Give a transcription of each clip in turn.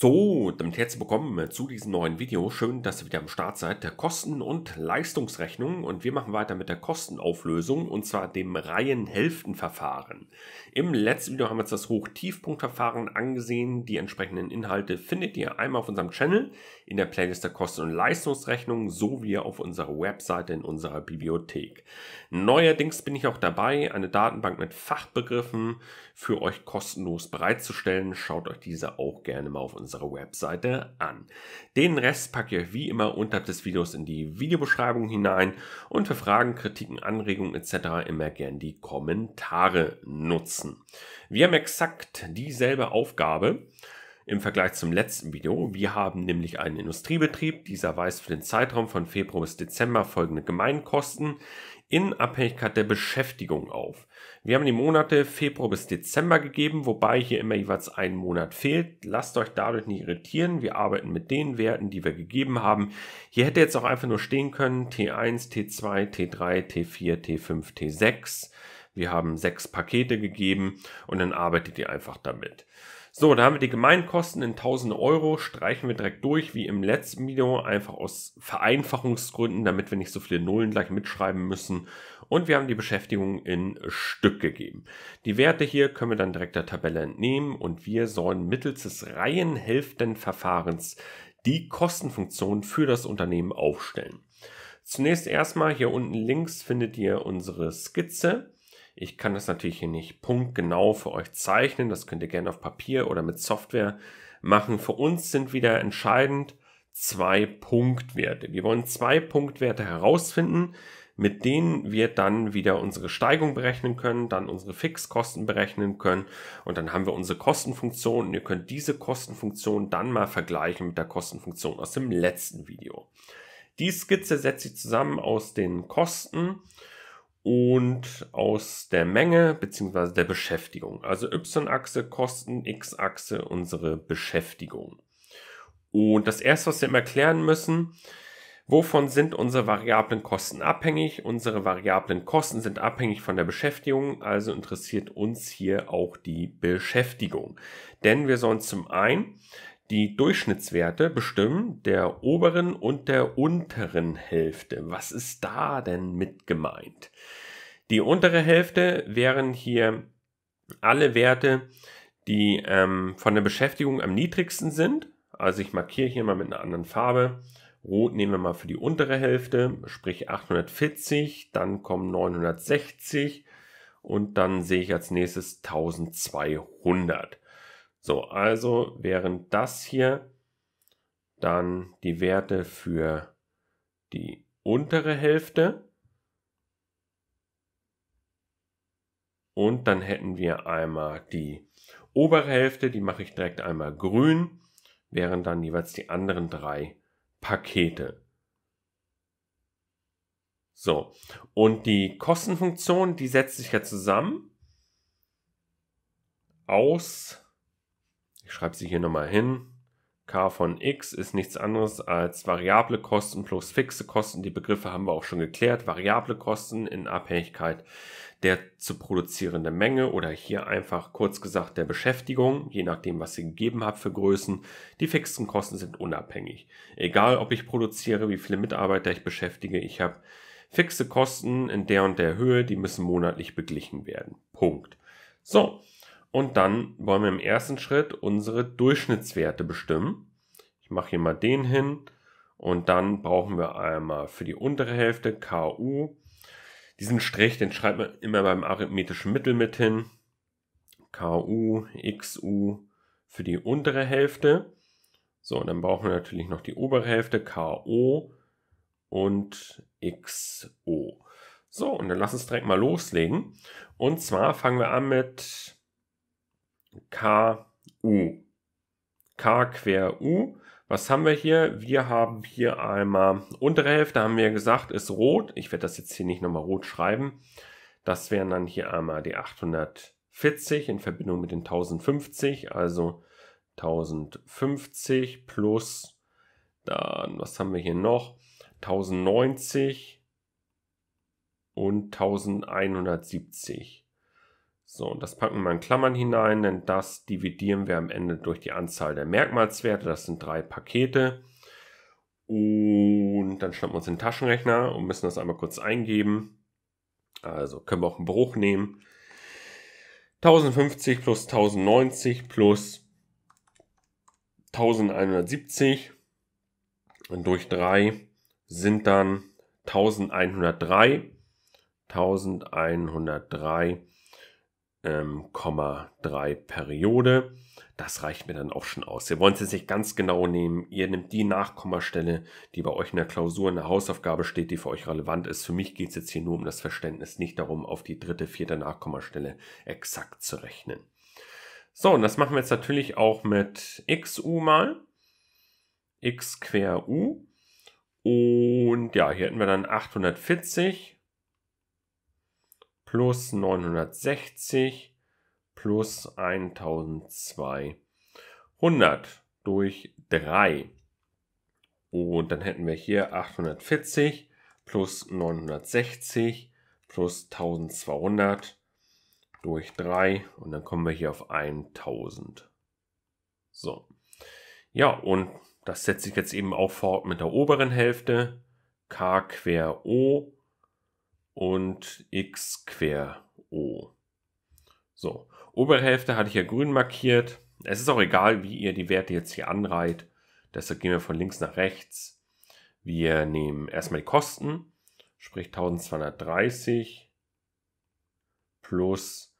So, damit herzlich willkommen zu diesem neuen Video. Schön, dass ihr wieder am Start seid. Der Kosten- und Leistungsrechnung und wir machen weiter mit der Kostenauflösung und zwar dem Reihenhälftenverfahren. Im letzten Video haben wir uns das Hoch-Tiefpunkt-Verfahren angesehen. Die entsprechenden Inhalte findet ihr einmal auf unserem Channel in der Playlist der Kosten- und Leistungsrechnung sowie auf unserer Webseite in unserer Bibliothek. Neuerdings bin ich auch dabei, eine Datenbank mit Fachbegriffen für euch kostenlos bereitzustellen. Schaut euch diese auch gerne mal auf unserer Webseite an. Den Rest packt ihr wie immer unterhalb des Videos in die Videobeschreibung hinein und für Fragen, Kritiken, Anregungen etc. immer gerne die Kommentare nutzen. Wir haben exakt dieselbe Aufgabe im Vergleich zum letzten Video. Wir haben nämlich einen Industriebetrieb. Dieser weist für den Zeitraum von Februar bis Dezember folgende Gemeinkosten in Abhängigkeit der Beschäftigung auf. Wir haben die Monate Februar bis Dezember gegeben, wobei hier immer jeweils ein Monat fehlt. Lasst euch dadurch nicht irritieren. Wir arbeiten mit den Werten, die wir gegeben haben. Hier hätte jetzt auch einfach nur stehen können T1, T2, T3, T4, T5, T6. Wir haben sechs Pakete gegeben und dann arbeitet ihr einfach damit. So, da haben wir die Gemeinkosten in 1000 Euro, streichen wir direkt durch, wie im letzten Video, einfach aus Vereinfachungsgründen, damit wir nicht so viele Nullen gleich mitschreiben müssen und wir haben die Beschäftigung in Stück gegeben. Die Werte hier können wir dann direkt der Tabelle entnehmen und wir sollen mittels des Reihenhälftenverfahrens die Kostenfunktion für das Unternehmen aufstellen. Zunächst erstmal hier unten links findet ihr unsere Skizze. Ich kann das natürlich hier nicht punktgenau für euch zeichnen. Das könnt ihr gerne auf Papier oder mit Software machen. Für uns sind wieder entscheidend zwei Punktwerte. Wir wollen zwei Punktwerte herausfinden, mit denen wir dann wieder unsere Steigung berechnen können, dann unsere Fixkosten berechnen können und dann haben wir unsere Kostenfunktion und ihr könnt diese Kostenfunktion dann mal vergleichen mit der Kostenfunktion aus dem letzten Video. Die Skizze setzt sich zusammen aus den Kosten und aus der Menge bzw. der Beschäftigung. Also Y-Achse Kosten, X-Achse unsere Beschäftigung. Und das erste, was wir immer klären müssen, Wovon sind unsere variablen Kosten abhängig? Unsere variablen Kosten sind abhängig von der Beschäftigung, also interessiert uns hier auch die Beschäftigung. Denn wir sollen zum einen die Durchschnittswerte bestimmen der oberen und der unteren Hälfte. Was ist da denn mit gemeint? Die untere Hälfte wären hier alle Werte, die ähm, von der Beschäftigung am niedrigsten sind. Also ich markiere hier mal mit einer anderen Farbe. Rot nehmen wir mal für die untere Hälfte, sprich 840, dann kommen 960 und dann sehe ich als nächstes 1200. So, also wären das hier dann die Werte für die untere Hälfte. Und dann hätten wir einmal die obere Hälfte, die mache ich direkt einmal grün, während dann jeweils die anderen drei Pakete. So, und die Kostenfunktion, die setzt sich ja zusammen aus, ich schreibe sie hier nochmal hin, K von X ist nichts anderes als variable Kosten plus fixe Kosten. Die Begriffe haben wir auch schon geklärt. Variable Kosten in Abhängigkeit der zu produzierenden Menge oder hier einfach kurz gesagt der Beschäftigung, je nachdem, was ihr gegeben habt für Größen. Die fixen Kosten sind unabhängig. Egal, ob ich produziere, wie viele Mitarbeiter ich beschäftige, ich habe fixe Kosten in der und der Höhe, die müssen monatlich beglichen werden. Punkt. So, und dann wollen wir im ersten Schritt unsere Durchschnittswerte bestimmen. Ich mache hier mal den hin. Und dann brauchen wir einmal für die untere Hälfte KU. Diesen Strich, den schreibt man immer beim arithmetischen Mittel mit hin. KU, XU für die untere Hälfte. So, und dann brauchen wir natürlich noch die obere Hälfte, KO und XO. So, und dann lass uns direkt mal loslegen. Und zwar fangen wir an mit KU. K quer U. Was haben wir hier? Wir haben hier einmal untere Hälfte, haben wir gesagt, ist rot. Ich werde das jetzt hier nicht nochmal rot schreiben. Das wären dann hier einmal die 840 in Verbindung mit den 1050, also 1050 plus, dann, was haben wir hier noch? 1090 und 1170. So, und das packen wir in Klammern hinein, denn das dividieren wir am Ende durch die Anzahl der Merkmalswerte. Das sind drei Pakete. Und dann schnappen wir uns den Taschenrechner und müssen das einmal kurz eingeben. Also können wir auch einen Bruch nehmen. 1050 plus 1090 plus 1170 und durch 3 sind dann 1103. 1103 3 ähm, Periode. Das reicht mir dann auch schon aus. Wir wollen es jetzt nicht ganz genau nehmen. Ihr nehmt die Nachkommastelle, die bei euch in der Klausur, in der Hausaufgabe steht, die für euch relevant ist. Für mich geht es jetzt hier nur um das Verständnis, nicht darum, auf die dritte, vierte Nachkommastelle exakt zu rechnen. So, und das machen wir jetzt natürlich auch mit xu mal. x quer u. Und ja, hier hätten wir dann 840 plus 960 plus 1200 durch 3. Und dann hätten wir hier 840 plus 960 plus 1200 durch 3 und dann kommen wir hier auf 1000. So. Ja, und das setze ich jetzt eben auch fort mit der oberen Hälfte. K quer O und x quer O. So, obere Hälfte hatte ich ja grün markiert. Es ist auch egal, wie ihr die Werte jetzt hier anreiht. Deshalb gehen wir von links nach rechts. Wir nehmen erstmal die Kosten, sprich 1230 plus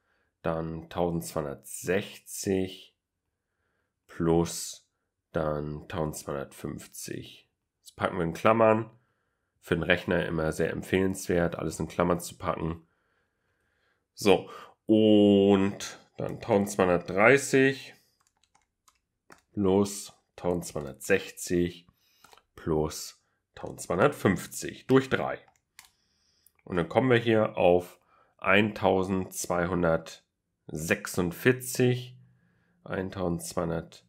dann 1260 plus dann 1250. Das packen wir in Klammern für den Rechner immer sehr empfehlenswert, alles in Klammern zu packen. So, und dann 1230 plus 1260 plus 1250 durch 3. Und dann kommen wir hier auf 1246, 1246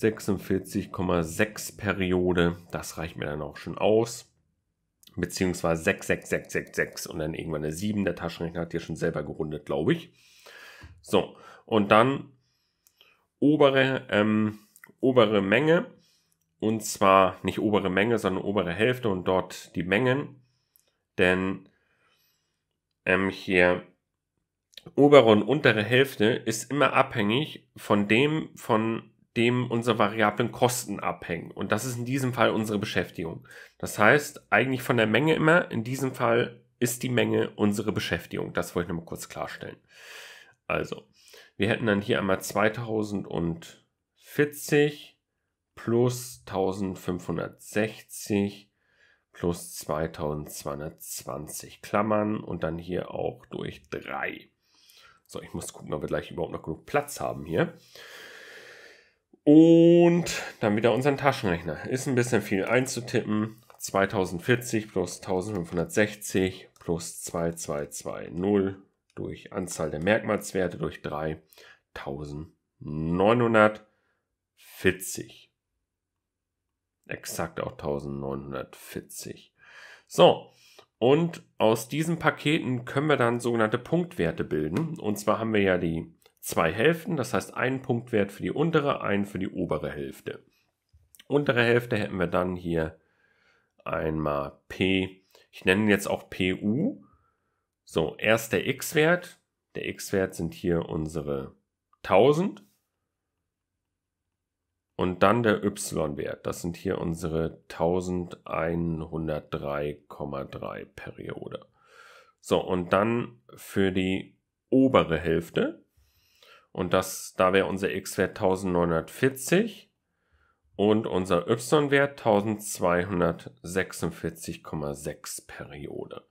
46,6 Periode. Das reicht mir dann auch schon aus. Beziehungsweise 66666 und dann irgendwann eine 7. Der Taschenrechner hat hier schon selber gerundet, glaube ich. So, und dann obere, ähm, obere Menge. Und zwar nicht obere Menge, sondern obere Hälfte und dort die Mengen. Denn ähm, hier obere und untere Hälfte ist immer abhängig von dem, von dem unsere variablen Kosten abhängen. Und das ist in diesem Fall unsere Beschäftigung. Das heißt, eigentlich von der Menge immer, in diesem Fall ist die Menge unsere Beschäftigung. Das wollte ich nochmal kurz klarstellen. Also, wir hätten dann hier einmal 2040 plus 1560 plus 2220 Klammern und dann hier auch durch 3. So, ich muss gucken, ob wir gleich überhaupt noch genug Platz haben hier. Und dann wieder unseren Taschenrechner. Ist ein bisschen viel einzutippen. 2040 plus 1560 plus 2220 durch Anzahl der Merkmalswerte durch 3 1940. Exakt auch 1940. So, und aus diesen Paketen können wir dann sogenannte Punktwerte bilden. Und zwar haben wir ja die zwei Hälften, das heißt einen Punktwert für die untere, einen für die obere Hälfte. Untere Hälfte hätten wir dann hier einmal P, ich nenne ihn jetzt auch PU. So, erst der X-Wert, der X-Wert sind hier unsere 1000 und dann der Y-Wert, das sind hier unsere 1103,3 Periode. So, und dann für die obere Hälfte, und das, da wäre unser x-Wert 1940 und unser y-Wert 1246,6 Periode.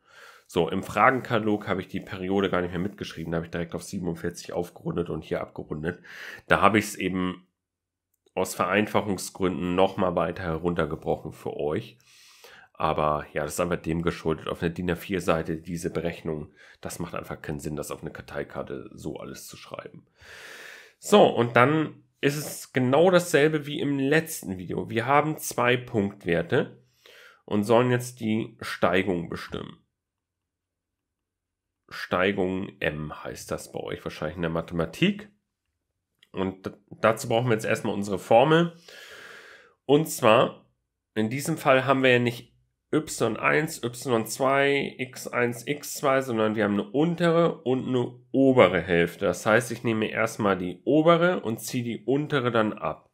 So, im Fragenkatalog habe ich die Periode gar nicht mehr mitgeschrieben. Da habe ich direkt auf 47 aufgerundet und hier abgerundet. Da habe ich es eben aus Vereinfachungsgründen nochmal weiter heruntergebrochen für euch. Aber ja, das ist einfach dem geschuldet. Auf einer DIN A4-Seite diese Berechnung, das macht einfach keinen Sinn, das auf eine Karteikarte so alles zu schreiben. So, und dann ist es genau dasselbe wie im letzten Video. Wir haben zwei Punktwerte und sollen jetzt die Steigung bestimmen. Steigung M heißt das bei euch wahrscheinlich in der Mathematik. Und dazu brauchen wir jetzt erstmal unsere Formel. Und zwar, in diesem Fall haben wir ja nicht Y1, Y2, X1, X2, sondern wir haben eine untere und eine obere Hälfte. Das heißt, ich nehme erstmal die obere und ziehe die untere dann ab.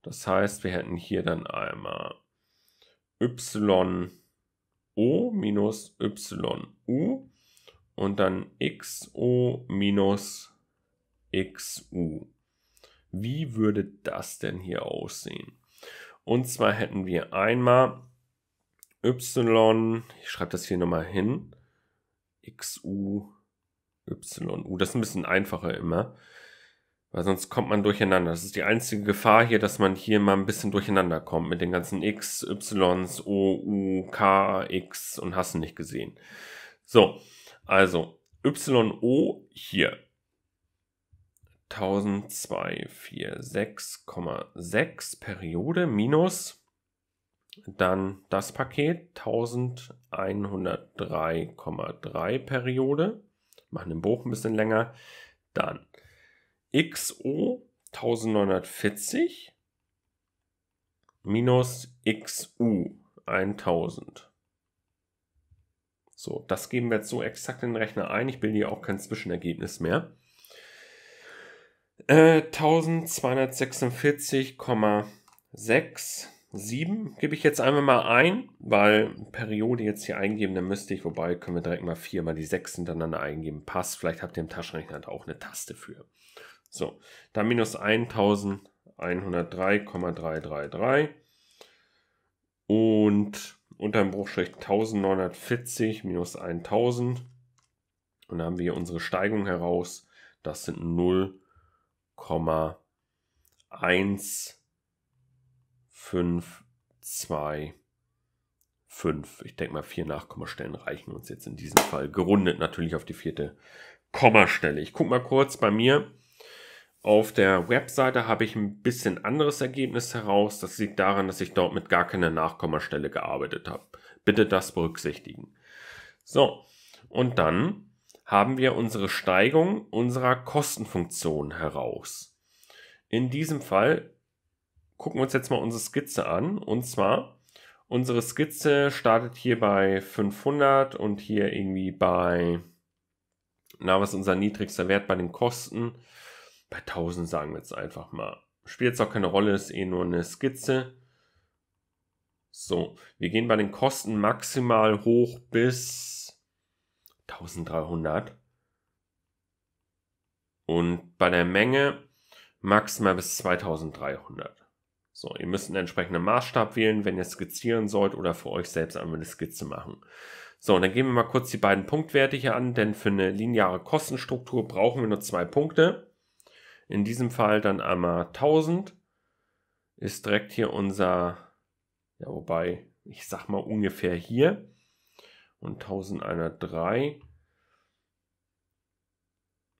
Das heißt, wir hätten hier dann einmal YO minus YU und dann XO minus XU. Wie würde das denn hier aussehen? Und zwar hätten wir einmal Y, ich schreibe das hier nochmal hin. X, U, Y, U. Das ist ein bisschen einfacher immer. Weil sonst kommt man durcheinander. Das ist die einzige Gefahr hier, dass man hier mal ein bisschen durcheinander kommt mit den ganzen X, Y, O, U, K, X und hast du nicht gesehen. So, also Y, O hier. 1000, 1246,6 Periode minus dann das Paket 1103,3 Periode. Machen den Buch ein bisschen länger. Dann XO 1940 minus XU 1000. So, das geben wir jetzt so exakt in den Rechner ein. Ich bilde hier auch kein Zwischenergebnis mehr. Äh, 1246,6 7 gebe ich jetzt einfach mal ein, weil Periode jetzt hier eingeben, dann müsste ich, wobei können wir direkt mal 4 mal die 6 hintereinander eingeben. Passt, vielleicht habt ihr im Taschenrechner halt auch eine Taste für. So, dann minus 1103,333 und unter dem Bruchstrich 1940 minus 1000 und dann haben wir unsere Steigung heraus. Das sind 0,1 5, 2, 5. Ich denke mal, vier Nachkommastellen reichen uns jetzt in diesem Fall. Gerundet natürlich auf die vierte Kommastelle. Ich gucke mal kurz bei mir. Auf der Webseite habe ich ein bisschen anderes Ergebnis heraus. Das liegt daran, dass ich dort mit gar keiner Nachkommastelle gearbeitet habe. Bitte das berücksichtigen. So, und dann haben wir unsere Steigung unserer Kostenfunktion heraus. In diesem Fall gucken wir uns jetzt mal unsere Skizze an. Und zwar, unsere Skizze startet hier bei 500 und hier irgendwie bei, na, was ist unser niedrigster Wert bei den Kosten? Bei 1000 sagen wir jetzt einfach mal. Spielt jetzt auch keine Rolle, ist eh nur eine Skizze. So, wir gehen bei den Kosten maximal hoch bis 1300. Und bei der Menge maximal bis 2300. So, ihr müsst einen entsprechenden Maßstab wählen, wenn ihr skizzieren sollt oder für euch selbst eine Skizze machen. So, und dann gehen wir mal kurz die beiden Punktwerte hier an, denn für eine lineare Kostenstruktur brauchen wir nur zwei Punkte. In diesem Fall dann einmal 1000 ist direkt hier unser, ja, wobei, ich sag mal ungefähr hier. Und 1103.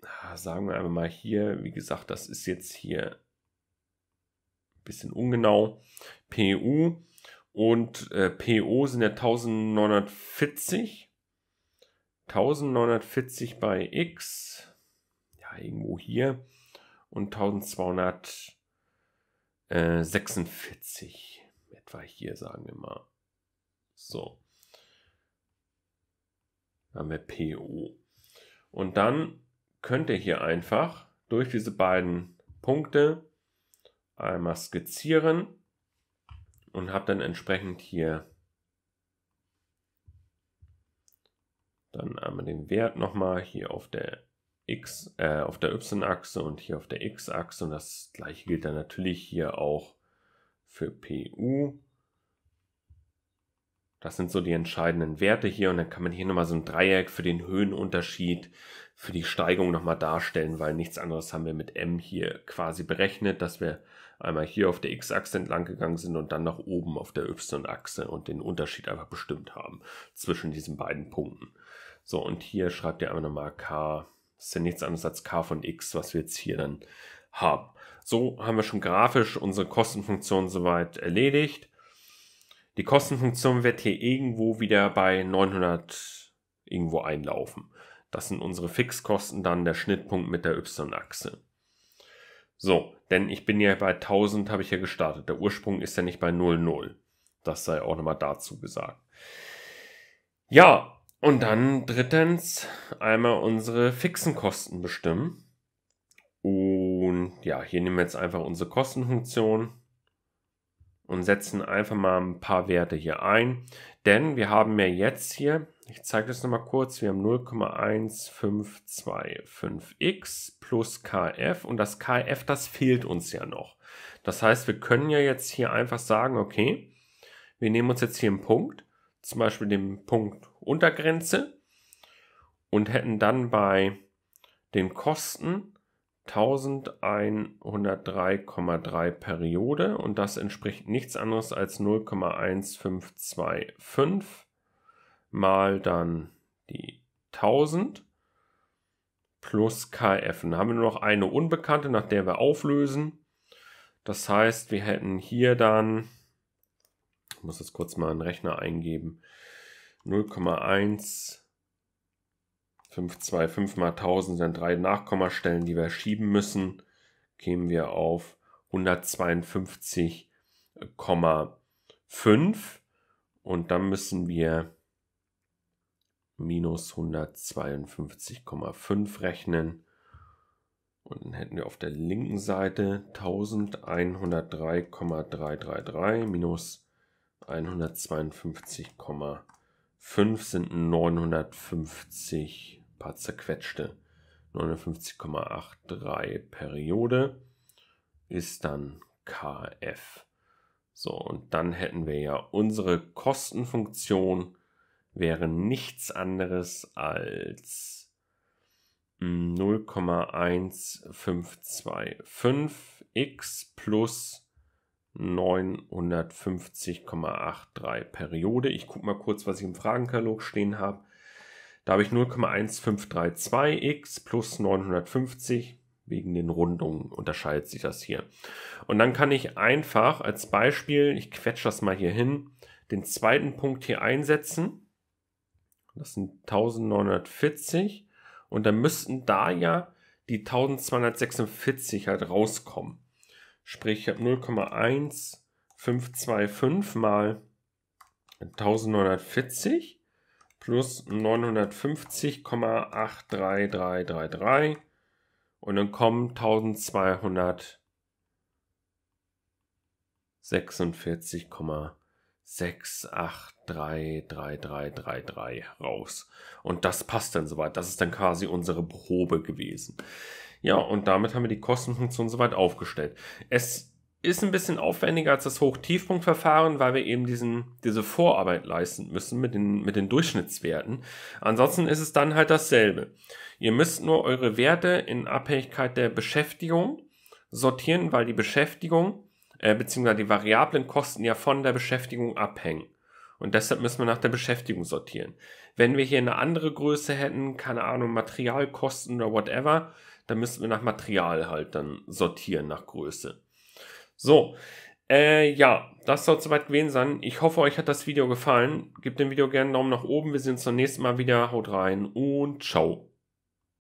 Ah, sagen wir einfach mal hier, wie gesagt, das ist jetzt hier bisschen ungenau, PU und äh, PO sind ja 1940. 1940 bei X, ja, irgendwo hier, und 1246 äh, etwa hier, sagen wir mal. So. Dann haben wir PO. Und dann könnt ihr hier einfach durch diese beiden Punkte einmal skizzieren und habe dann entsprechend hier dann einmal den Wert nochmal hier auf der X, äh, auf der Y-Achse und hier auf der X-Achse und das gleiche gilt dann natürlich hier auch für PU. Das sind so die entscheidenden Werte hier und dann kann man hier nochmal so ein Dreieck für den Höhenunterschied, für die Steigung nochmal darstellen, weil nichts anderes haben wir mit M hier quasi berechnet, dass wir einmal hier auf der X-Achse entlang gegangen sind und dann nach oben auf der Y-Achse und den Unterschied einfach bestimmt haben zwischen diesen beiden Punkten. So, und hier schreibt ihr einmal nochmal K. Das ist ja nichts anderes als K von X, was wir jetzt hier dann haben. So haben wir schon grafisch unsere Kostenfunktion soweit erledigt. Die Kostenfunktion wird hier irgendwo wieder bei 900 irgendwo einlaufen. Das sind unsere Fixkosten, dann der Schnittpunkt mit der Y-Achse. So, denn ich bin ja bei 1000, habe ich ja gestartet. Der Ursprung ist ja nicht bei 00. Das sei auch nochmal dazu gesagt. Ja, und dann drittens einmal unsere fixen Kosten bestimmen. Und ja, hier nehmen wir jetzt einfach unsere Kostenfunktion und setzen einfach mal ein paar Werte hier ein. Denn wir haben ja jetzt hier ich zeige das nochmal kurz. Wir haben 0,1525x plus Kf und das Kf, das fehlt uns ja noch. Das heißt, wir können ja jetzt hier einfach sagen, okay, wir nehmen uns jetzt hier einen Punkt, zum Beispiel den Punkt Untergrenze und hätten dann bei den Kosten 1103,3 Periode und das entspricht nichts anderes als 0,1525 mal dann die 1000 plus KF. Dann haben wir nur noch eine Unbekannte, nach der wir auflösen. Das heißt, wir hätten hier dann, ich muss jetzt kurz mal einen Rechner eingeben, 0,1525 mal 1000 sind drei Nachkommastellen, die wir schieben müssen, kämen wir auf 152,5 und dann müssen wir minus 152,5 rechnen. Und dann hätten wir auf der linken Seite 1103,333 minus 152,5 sind 950 paar zerquetschte. 59,83 Periode ist dann KF. So, und dann hätten wir ja unsere Kostenfunktion wäre nichts anderes als 0,1525x hm, plus 950,83 Periode. Ich gucke mal kurz, was ich im Fragenkatalog stehen habe. Da habe ich 0,1532x plus 950. Wegen den Rundungen unterscheidet sich das hier. Und dann kann ich einfach als Beispiel, ich quetsche das mal hier hin, den zweiten Punkt hier einsetzen das sind 1940. Und dann müssten da ja die 1246 halt rauskommen. Sprich, ich habe 0,1525 mal 1940 plus 950,83333 und dann kommen 1246, 6833333 raus. Und das passt dann soweit. Das ist dann quasi unsere Probe gewesen. Ja, und damit haben wir die Kostenfunktion soweit aufgestellt. Es ist ein bisschen aufwendiger als das Hoch-Tiefpunkt-Verfahren, weil wir eben diesen, diese Vorarbeit leisten müssen mit den, mit den Durchschnittswerten. Ansonsten ist es dann halt dasselbe. Ihr müsst nur eure Werte in Abhängigkeit der Beschäftigung sortieren, weil die Beschäftigung äh, beziehungsweise die variablen Kosten ja von der Beschäftigung abhängen. Und deshalb müssen wir nach der Beschäftigung sortieren. Wenn wir hier eine andere Größe hätten, keine Ahnung, Materialkosten oder whatever, dann müssten wir nach Material halt dann sortieren, nach Größe. So, äh, ja, das soll soweit gewesen sein. Ich hoffe, euch hat das Video gefallen. Gebt dem Video gerne einen Daumen nach oben. Wir sehen uns zum nächsten Mal wieder. Haut rein und ciao.